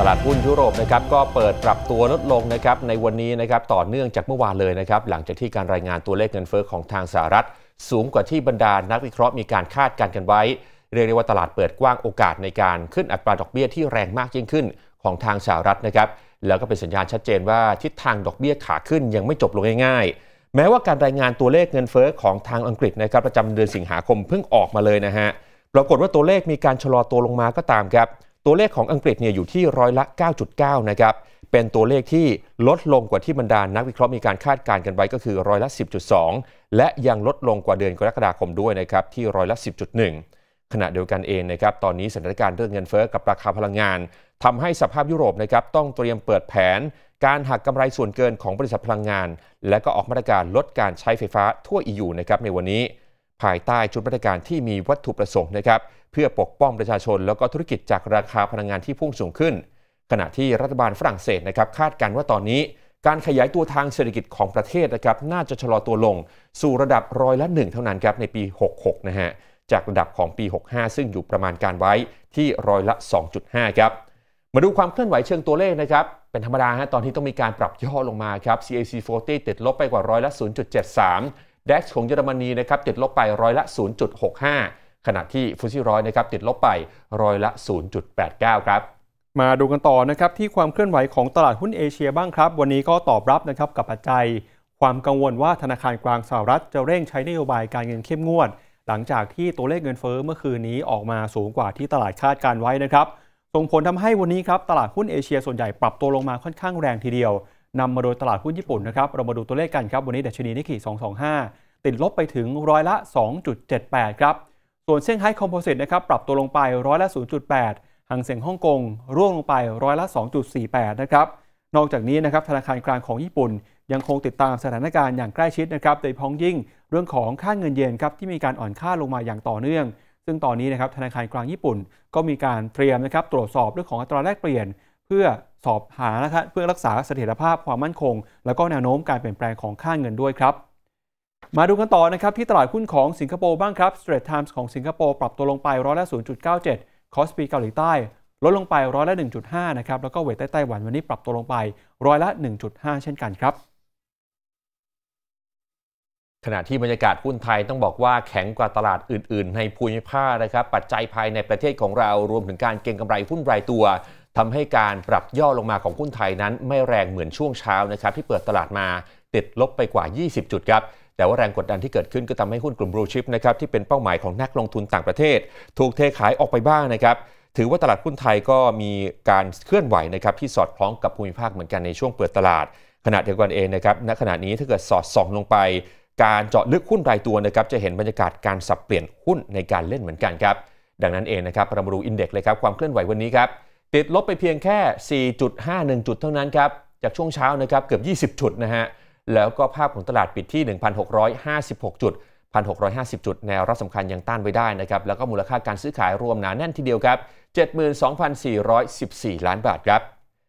ตลาดหุ้นยุโรปนะครับก็เปิดปรับตัวลดลงนะครับในวันนี้นะครับต่อเนื่องจากเมื่อวานเลยนะครับ หลังจากที่การรายงานตัวเลขเงินเฟ้อของทางสหรัฐสูงกว่าที่บรรดานักวิเคราะห์มีการคาดการณ์กันไว้ เรียกได้ว่าตลาดเปิดกว้างโอกาสในการ ขึ้นอัตราดอกเบี้ยที่แรงมากยิ่งขึ้นของทางสหรัฐนะครับแล้วก็เป็นสัญญาณชัดเจนว่าทิศทางดอกเบี้ยขาขึ้นยังไม่จบลงง่าย ๆ แม้ว่าการรายงานตัวเลขเงินเฟ้อของทางอังกฤษนะครับประจำเดือนสิงหาคมเพิ่งออกมาเลยนะฮะปรากฏว่าตัวเลขมีการชะลอตัวลงมาก็ตามครับตัวเลขของอังกฤษเนี่ยอยู่ที่ร้อยละ 9.9 นะครับ เป็นตัวเลขที่ลดลงกว่าที่บรรดานนักวิเคราะห์มีการคาดการณ์กันไว้ก็คือร้อยละ 10.2 และยังลดลงกว่าเดือนกรกฎาคมด้วยนะครับที่ร้อยละ 10.1 ขณะเดียวกันเองนะครับตอนนี้สถานการณ์เรื่องเงินเฟ้อกับราคาพลังงาน ทำให้สภาพยุโรปนะครับต้องเตรียมเปิดแผน การหักกำไรส่วนเกินของบริษัทพลังงาน และก็ออกมาตรการลดการใช้ไฟฟ้าทั่ว EU นะครับในวันนี้ภายใต้ชุดมาตรการที่มีวัตถุประสงค์นะครับเพื่อปกป้องประชาชนแล้วก็ธุรกิจจากราคาพลังงานที่พุ่งสูงขึ้น ขณะที่รัฐบาลฝรั่งเศสนะครับคาดการณ์ว่าตอนนี้การขยายตัวทางเศรษฐกิจของประเทศนะครับน่าจะชะลอตัวลง สู่ระดับร้อยละหนึ่งเท่านั้นครับในปี 66นะฮะจากระดับของปี 65 ซึ่งอยู่ประมาณการไว้ที่ร้อยละ 2.5ครับมาดูความเคลื่อนไหวเชิงตัวเลขนะครับเป็นธรรมดาฮะตอนที่ต้องมีการปรับย่อลงมาครับ CAC 40ติดลบไปกว่าร้อยละ 0.73ดัชของเยอรมนีนะครับติดลบไปร้อยละ 0.65 ขณะที่ฟุตซี่ร้อยนะครับติดลบไปร้อยละ 0.89 ครับ มาดูกันต่อนะครับที่ความเคลื่อนไหวของตลาดหุ้นเอเชียบ้างครับ วันนี้ก็ตอบรับนะครับกับปัจจัย ความกังวลว่าธนาคารกลางสหรัฐจะเร่งใช้นโยบายการเงินเข้มงวด หลังจากที่ตัวเลขเงินเฟอ้อเมื่อคืนนี้ออกมาสูงกว่าที่ตลาดคาดการไว้นะครับส่งผลทำให้วันนี้ครับตลาดหุ้นเอเชียส่วนใหญ่ปรับตัวลงมาค่อนข้างแรงทีเดียวนำมาโดยตลาดหุ้นญี่ปุ่นนะครับ เรามาดูตัวเลขกันครับ วันนี้ดัชนีนิกเกิ225 ติดลบไปถึงร้อยละ 2.78 ครับ ส่วนเซี่ยงไฮ้คอมโพสิตนะครับปรับตัวลงไปร้อยละ 0.8 หังเสียงฮ่องกงร่วงลงไปร้อยละ 2.48 นะครับ นอกจากนี้นะครับธนาคารกลางของญี่ปุ่นยังคงติดตามสถานการณ์อย่างใกล้ชิดนะครับโดยพ้องยิ่งเรื่องของค่าเงินเยนครับที่มีการอ่อนค่าลงมาอย่างต่อเนื่อง ซึ่งตอนนี้นะครับธนาคารกลางญี่ปุ่นก็มีการเตรียมนะครับตรวจสอบเรื่องของอัตราแลกเปลี่ยนเพื่อสอบหานะครับเพื่อรักษาเสถียรภาพความมั่นคง แล้วก็แนวโน้มการเปลี่ยนแปลงของค่าเงินด้วยครับ มาดูกันต่อนะครับที่ตลาดหุ้นของสิงคโปร์บ้างครับส t r a i t ท Times ของสิงคโปร์ปรับตัวลงไปร้อยละ 0.97 คอสปีเกาหลีใต้ ลดลงไปร้อยละ 1.5นะครับแล้วก็เวทไต้หวันวันนี้ปรับตัวลงไป ร้อยละ 1.5 เช่นกันครับ ขณะที่บรรยากาศหุ้นไทยต้องบอกว่าแข็งกว่าตลาดอื่น ๆในภูมิภาคนะครับ ปัจจัยภายในประเทศของเรารวมถึงการเก็งกำไรหุ้นรายตัวทำให้การปรับย่อลงมาของหุ้นไทยนั้น ไม่แรงเหมือนช่วงเช้านะครับที่เปิดตลาดมาติดลบไปกว่า 20 จุดครับแต่ว่าแรงกดดันที่เกิดขึ้นก็ทำให้หุ้นกลุ่มบลูชิพนะครับที่เป็นเป้าหมายของนักลงทุนต่างประเทศถูกเทขายออกไปบ้างนะครับถือว่าตลาดหุ้นไทยก็มีการเคลื่อนไหวนะครับที่สอดคล้องกับภูมิภาคเหมือนกันในช่วงเปิดตลาด ขณะเดียวกันเองนะครับณขณะนี้ถ้าเกิดสอดส่องลงไป การเจาะลึกหุ้นรายตัวนะครับจะเห็นบรรยากาศการสับเปลี่ยนหุ้นในการเล่นเหมือนกันครับดังนั้นเองนะครับเรมรูอินเด็กซ์เลยครับความเคลื่อนไหววันนี้ครับติดลบไปเพียงแค่ 4.51 จุดเท่านั้นครับ จากช่วงเช้านะครับเกือบ 20 จุดนะฮะ แล้วก็ภาพของตลาดปิดที่ 1,656 จุด 1,650 จุดแนวรับสำคัญยังต้านไว้ได้นะครับ แล้วก็มูลค่าการซื้อขายรวมหนาแน่นทีเดียวครับ 72,414 ล้านบาทครับ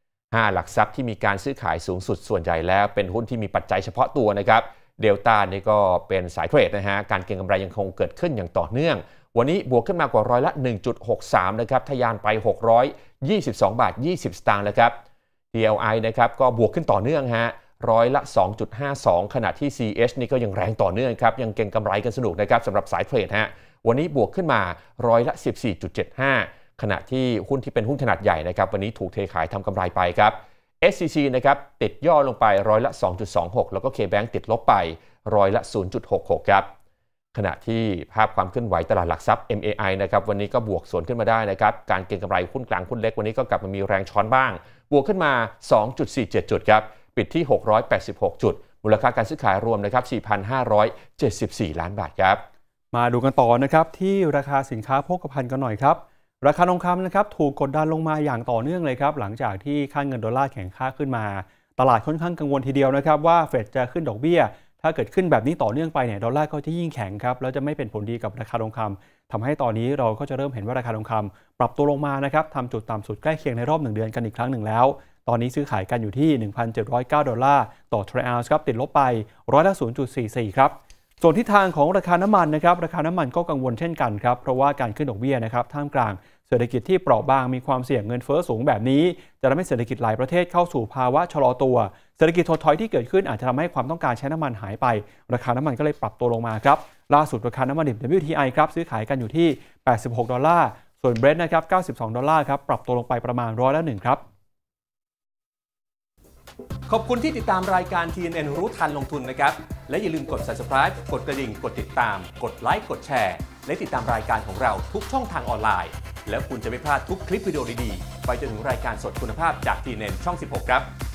5 หลักทรัพย์ที่มีการซื้อขายสูงสุดส่วนใหญ่แล้วเป็นหุ้นที่มีปัจจัยเฉพาะตัวนะครับ เดลต้านี่ก็เป็นสายเทรดนะฮะ การเก็งกำไรยังคงเกิดขึ้นอย่างต่อเนื่องวันนี้บวกขึ้นมากว่าร้อยละ 1.63นะครับทะยานไป 622 บาท 20 สตางค์นะครับ DLI นะครับก็บวกขึ้นต่อเนื่องฮะร้อยละ 2.52ขณะที่ CH นี่ก็ยังแรงต่อเนื่องครับยังเก่งกำไรกันสนุกนะครับสำหรับสายเทรดฮะวันนี้บวกขึ้นมาร้อยละ 14.75 ขณะที่หุ้นที่เป็นหุ้นขนาดใหญ่นะครับวันนี้ถูกเทขายทำกำไรไปครับ SCC นะครับติดย่อลงไปร้อยละ 2.26 แล้วก็ KBank ติดลบไปร้อยละ 0.66ครับขณะที่ภาพความเคลื่อนไหวตลาดหลักทรัพย์ MAI นะครับวันนี้ก็บวกสวนขึ้นมาได้นะครับการเก็งกำไรหุ้นกลางหุ้นเล็ก วันนี้ก็กลับมามีแรงช้อนบ้าง บวกขึ้นมา 2.47 จุดครับปิดที่ 686 จุด มูลค่าการซื้อขายรวมนะครับ 4,574 ล้านบาทครับมาดูกันต่อนะครับที่ราคาสินค้าโภคภัณฑ์กันหน่อยครับราคาทองคำนะครับถูกกดดันลงมาอย่างต่อเนื่องเลยครับหลังจากที่ค่าเงินดอลลาร์แข็งค่าขึ้นมา ตลาดค่อนข้างกังวลทีเดียวนะครับว่าเฟดจะขึ้นดอกเบี้ยถ้าเกิดขึ้นแบบนี้ต่อเนื่องไปเนี่ยดอลลาร์ก็จะยิ่งแข็งครับแล้วจะไม่เป็นผลดีกับราคาทองคำ ทำให้ตอนนี้เราก็จะเริ่มเห็นว่าราคาทองคำปรับตัวลงมานะครับทำจุดต่ำสุดใกล้เคียงในรอบ 1 เดือนกันอีกครั้งหนึ่งแล้ว ตอนนี้ซื้อขายกันอยู่ที่ 1,709 ดอลลาร์ ต่อทรัลล์ครับติดลบไปร้อยละ0.44 ครับ ส่วนทิศทางของราคา น้ำมันนะครับราคา น้ำมันก็กังวลเช่นกันครับเพราะว่าการขึ้นดอกเบี้ยนะครับท่ามกลางเศรษฐกิจที่เปราะบางมีความเสี่ยงเงินเฟอ้อสูงแบบนี้ จะทำให้เศรษฐกิจหลายประเทศเข้าสู่ภาวะชะลอตัว เศรษฐกิจถดถอยที่เกิดขึ้นอาจจะทำให้ความต้องการใช้น้ำมันหายไป ราคาน้ำมันก็เลยปรับตัวลงมาครับล่าสุดราคาน้ำมันดิบ WTI ครับซื้อขายกันอยู่ที่ 86 ดอลลาร์ ส่วนเบรนท์นะครับ92ดอลลาร์ครับปรับตัวลงไปประมาณร้อยละหนึ่งครับ ขอบคุณที่ติดตามรายการ TNN รู้ทันลงทุนนะครับและอย่าลืมกด subscribe กดกระดิ่งกดติดตาม กดไลค์กดแชร์และติดตามรายการของเราทุกช่องทางออนไลน์แล้วคุณจะไม่พลาดทุกคลิปวิดีโอดีๆ ไปจนถึงรายการสดคุณภาพจากทีเนนช่อง 16 ครับ